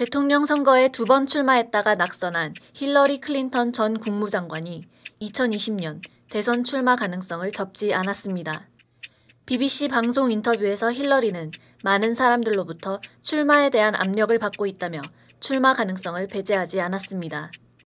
대통령 선거에 두 번 출마했다가 낙선한 힐러리 클린턴 전 국무장관이 2020년 대선 출마 가능성을 접지 않았습니다. BBC 방송 인터뷰에서 힐러리는 많은 사람들로부터 출마에 대한 압력을 받고 있다며 출마 가능성을 배제하지 않았습니다.